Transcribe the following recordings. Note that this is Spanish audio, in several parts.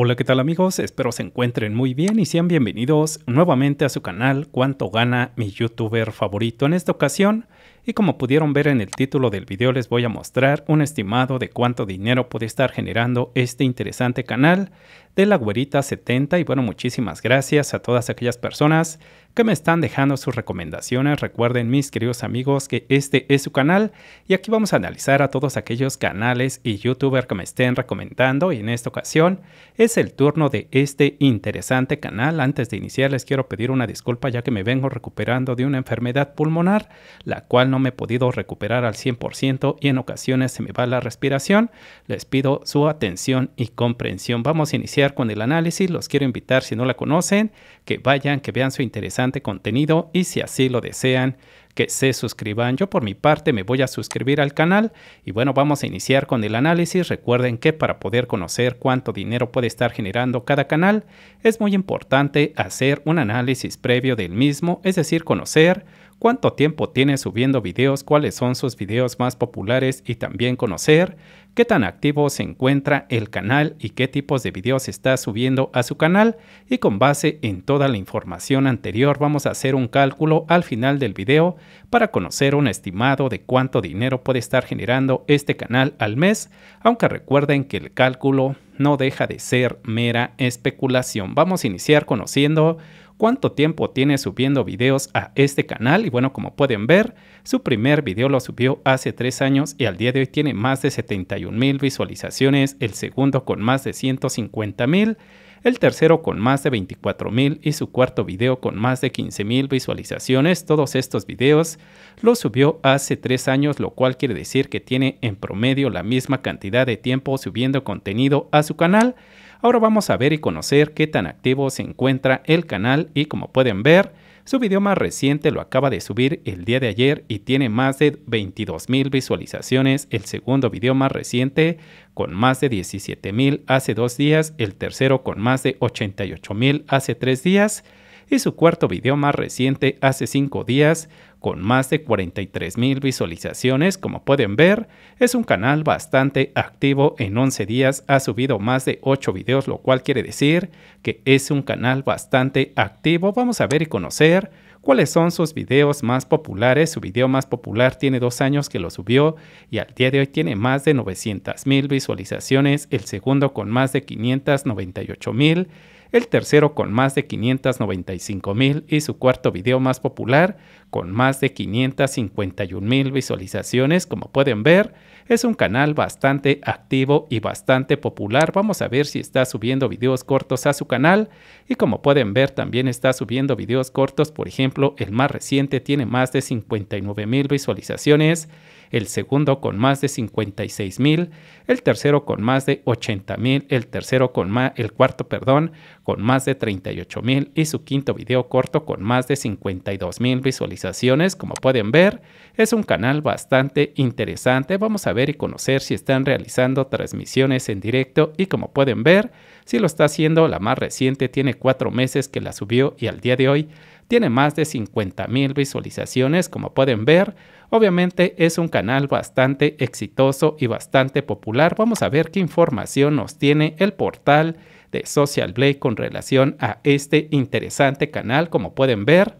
Hola, ¿qué tal amigos? Espero se encuentren muy bien y sean bienvenidos nuevamente a su canal Cuánto gana mi youtuber favorito en esta ocasión. Y como pudieron ver en el título del video les voy a mostrar un estimado de cuánto dinero puede estar generando este interesante canal de la güerita 70 y bueno, muchísimas gracias a todas aquellas personas que me están dejando sus recomendaciones. Recuerden mis queridos amigos que este es su canal y aquí vamos a analizar a todos aquellos canales y youtubers que me estén recomendando y en esta ocasión es el turno de este interesante canal. Antes de iniciar les quiero pedir una disculpa ya que me vengo recuperando de una enfermedad pulmonar la cual no me he podido recuperar al 100% y en ocasiones se me va la respiración. Les pido su atención y comprensión. Vamos a iniciar con el análisis, los quiero invitar si no la conocen, que vayan, que vean su interesante contenido y si así lo desean, que se suscriban. Yo por mi parte me voy a suscribir al canal y bueno, vamos a iniciar con el análisis. Recuerden que para poder conocer cuánto dinero puede estar generando cada canal, es muy importante hacer un análisis previo del mismo, es decir, conocer cuánto tiempo tiene subiendo videos, cuáles son sus videos más populares y también conocer qué tan activo se encuentra el canal y qué tipos de videos está subiendo a su canal y con base en toda la información anterior vamos a hacer un cálculo al final del video para conocer un estimado de cuánto dinero puede estar generando este canal al mes, aunque recuerden que el cálculo no deja de ser mera especulación. Vamos a iniciar conociendo cuánto tiempo tiene subiendo videos a este canal y bueno, como pueden ver, su primer video lo subió hace tres años y al día de hoy tiene más de 71 mil visualizaciones, el segundo con más de 150 mil el tercero con más de 24.000 y su cuarto video con más de 15.000 visualizaciones. Todos estos videos los subió hace tres años, lo cual quiere decir que tiene en promedio la misma cantidad de tiempo subiendo contenido a su canal. Ahora vamos a ver y conocer qué tan activo se encuentra el canal y como pueden ver, su video más reciente lo acaba de subir el día de ayer y tiene más de 22.000 visualizaciones. El segundo video más reciente con más de 17.000 hace dos días. El tercero con más de 88.000 hace tres días y su cuarto video más reciente hace 5 días con más de 43.000 visualizaciones. Como pueden ver, es un canal bastante activo. En 11 días ha subido más de 8 videos, lo cual quiere decir que es un canal bastante activo. Vamos a ver y conocer cuáles son sus videos más populares. Su video más popular tiene dos años que lo subió y al día de hoy tiene más de 900 mil visualizaciones, el segundo con más de 598 mil el tercero con más de 595 mil y su cuarto video más popular con más de 551 mil visualizaciones. Como pueden ver, es un canal bastante activo y bastante popular. Vamos a ver si está subiendo videos cortos a su canal y como pueden ver también está subiendo videos cortos. Por ejemplo, el más reciente tiene más de 59 mil visualizaciones el segundo con más de 56 mil, el tercero con más de 80 mil, el tercero con más, el cuarto, perdón, con más de 38 mil y su quinto video corto con más de 52 mil visualizaciones. Como pueden ver, es un canal bastante interesante. Vamos a ver y conocer si están realizando transmisiones en directo y como pueden ver, si lo está haciendo, la más reciente tiene cuatro meses que la subió y al día de hoy tiene más de 50.000 visualizaciones, como pueden ver. Obviamente es un canal bastante exitoso y bastante popular. Vamos a ver qué información nos tiene el portal de Social Blade con relación a este interesante canal. Como pueden ver,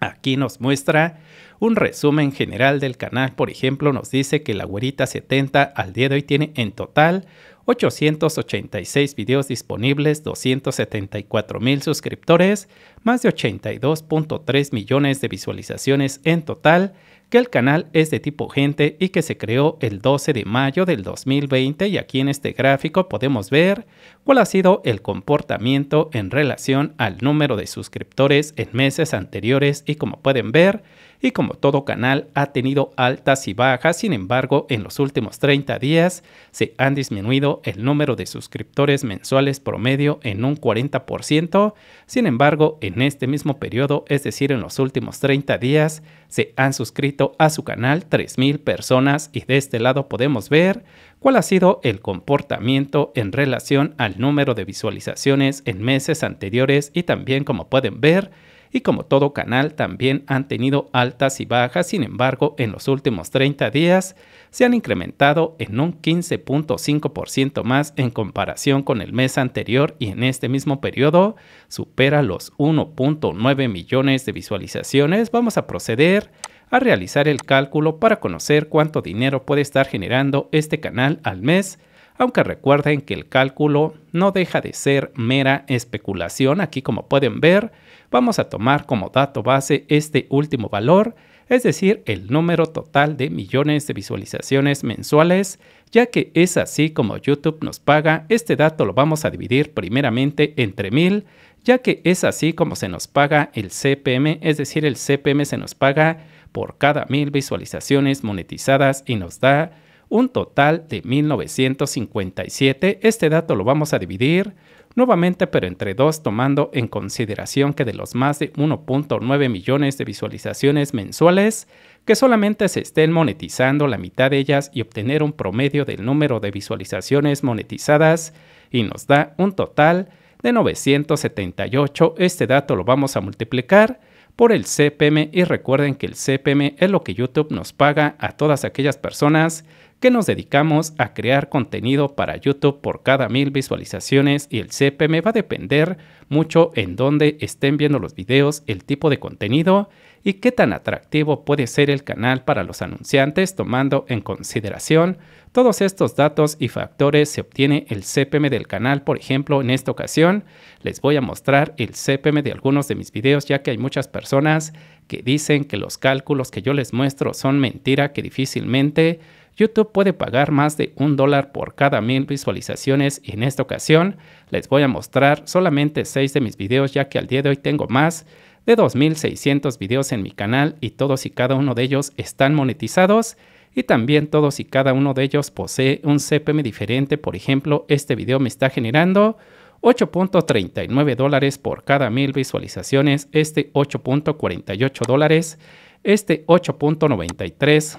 aquí nos muestra un resumen general del canal. Por ejemplo, nos dice que la güerita 70 al día de hoy tiene en total 886 videos disponibles, 274 mil suscriptores, más de 82.3 millones de visualizaciones en total, que el canal es de tipo gente y que se creó el 12 de mayo del 2020 y aquí en este gráfico podemos ver cuál ha sido el comportamiento en relación al número de suscriptores en meses anteriores y como pueden ver, y como todo canal ha tenido altas y bajas, sin embargo en los últimos 30 días se han disminuido el número de suscriptores mensuales promedio en un 40%, sin embargo en este mismo periodo, es decir en los últimos 30 días, se han suscrito a su canal 3.000 personas y de este lado podemos ver cuál ha sido el comportamiento en relación al número de visualizaciones en meses anteriores y también como pueden ver, y como todo canal también han tenido altas y bajas, sin embargo en los últimos 30 días se han incrementado en un 15.5% más en comparación con el mes anterior y en este mismo periodo supera los 1.9 millones de visualizaciones. Vamos a proceder a realizar el cálculo para conocer cuánto dinero puede estar generando este canal al mes aunque recuerden que el cálculo no deja de ser mera especulación. Aquí como pueden ver, vamos a tomar como dato base este último valor, es decir, el número total de millones de visualizaciones mensuales, ya que es así como YouTube nos paga. Este dato lo vamos a dividir primeramente entre mil, ya que es así como se nos paga el CPM, es decir, el CPM se nos paga por cada mil visualizaciones monetizadas y nos da un total de 1957. Este dato lo vamos a dividir nuevamente, pero entre dos, tomando en consideración que de los más de 1.9 millones de visualizaciones mensuales, que solamente se estén monetizando la mitad de ellas y obtener un promedio del número de visualizaciones monetizadas, y nos da un total de 978. Este dato lo vamos a multiplicar por el CPM y recuerden que el CPM es lo que YouTube nos paga a todas aquellas personas que nos dedicamos a crear contenido para YouTube por cada mil visualizaciones y el CPM va a depender mucho en dónde estén viendo los videos, el tipo de contenido y qué tan atractivo puede ser el canal para los anunciantes tomando en consideración todos estos datos y factores se obtiene el CPM del canal, por ejemplo en esta ocasión les voy a mostrar el CPM de algunos de mis videos ya que hay muchas personas que dicen que los cálculos que yo les muestro son mentira que difícilmente YouTube puede pagar más de un dólar por cada mil visualizaciones y en esta ocasión les voy a mostrar solamente 6 de mis videos ya que al día de hoy tengo más de 2.600 videos en mi canal y todos y cada uno de ellos están monetizados y también todos y cada uno de ellos posee un CPM diferente, por ejemplo este video me está generando 8.39 dólares por cada mil visualizaciones, este 8.48 dólares, este 8.93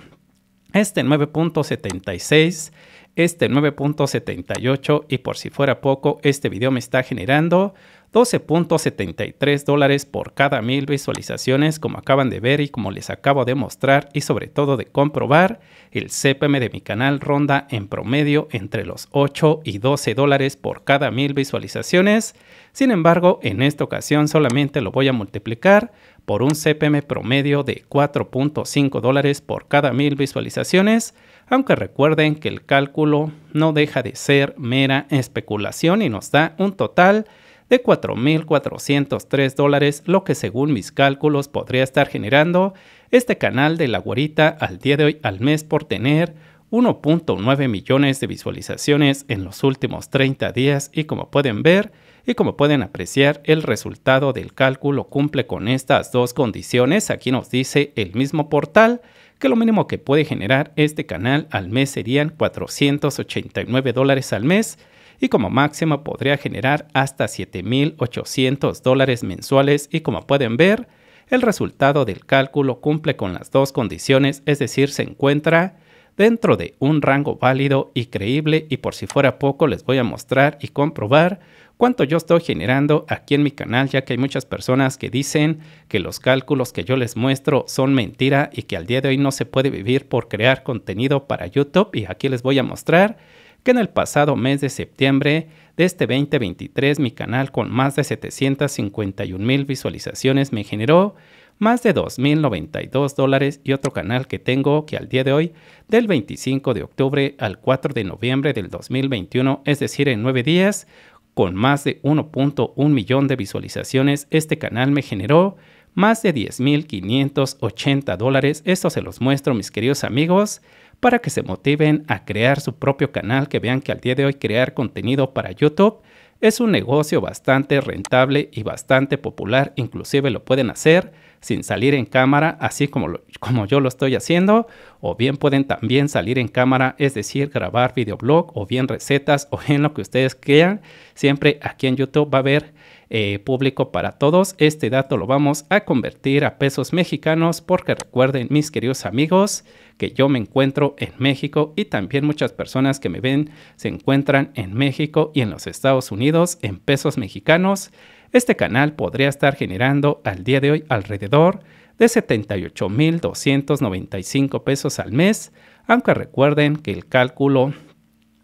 este 9.76 este 9.78 y por si fuera poco, este video me está generando 12.73 dólares por cada mil visualizaciones como acaban de ver y como les acabo de mostrar y sobre todo de comprobar, el CPM de mi canal ronda en promedio entre los 8 y 12 dólares por cada mil visualizaciones, sin embargo en esta ocasión solamente lo voy a multiplicar por un CPM promedio de 4.5 dólares por cada mil visualizaciones, aunque recuerden que el cálculo no deja de ser mera especulación y nos da un total de 4.403 dólares, lo que según mis cálculos podría estar generando este canal de la guarita al día de hoy al mes por tener 1.9 millones de visualizaciones en los últimos 30 días y como pueden ver y como pueden apreciar el resultado del cálculo cumple con estas dos condiciones, aquí nos dice el mismo portal que lo mínimo que puede generar este canal al mes serían 489 dólares al mes y como máximo podría generar hasta 7.800 dólares mensuales y como pueden ver, el resultado del cálculo cumple con las dos condiciones, es decir, se encuentra dentro de un rango válido y creíble y por si fuera poco les voy a mostrar y comprobar cuánto yo estoy generando aquí en mi canal ya que hay muchas personas que dicen que los cálculos que yo les muestro son mentira y que al día de hoy no se puede vivir por crear contenido para YouTube y aquí les voy a mostrar que en el pasado mes de septiembre de este 2023 mi canal con más de 751 mil visualizaciones me generó más de 2.092 dólares y otro canal que tengo que al día de hoy, del 25 de octubre al 4 de noviembre del 2021, es decir, en nueve días, con más de 1.1 millón de visualizaciones, este canal me generó más de 10.580 dólares. Esto se los muestro, mis queridos amigos, para que se motiven a crear su propio canal, que vean que al día de hoy crear contenido para YouTube es un negocio bastante rentable y bastante popular, inclusive lo pueden hacer sin salir en cámara, así como, como yo lo estoy haciendo, o bien pueden también salir en cámara, es decir, grabar videoblog o bien recetas o en lo que ustedes quieran. Siempre aquí en YouTube va a haber eh, público para todos. Este dato lo vamos a convertir a pesos mexicanos porque recuerden mis queridos amigos que yo me encuentro en México y también muchas personas que me ven se encuentran en México y en los Estados Unidos en pesos mexicanos. Este canal podría estar generando al día de hoy alrededor de 78.295 pesos al mes, aunque recuerden que el cálculo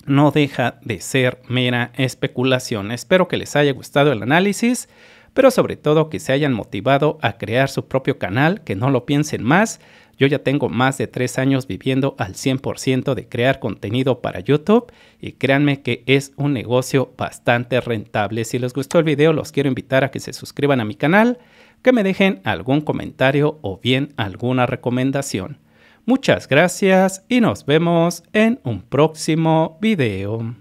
no deja de ser mera especulación. Espero que les haya gustado el análisis, pero sobre todo que se hayan motivado a crear su propio canal, que no lo piensen más yo ya tengo más de tres años viviendo al 100% de crear contenido para YouTube y créanme que es un negocio bastante rentable. Si les gustó el video, los quiero invitar a que se suscriban a mi canal, que me dejen algún comentario o bien alguna recomendación. Muchas gracias y nos vemos en un próximo video.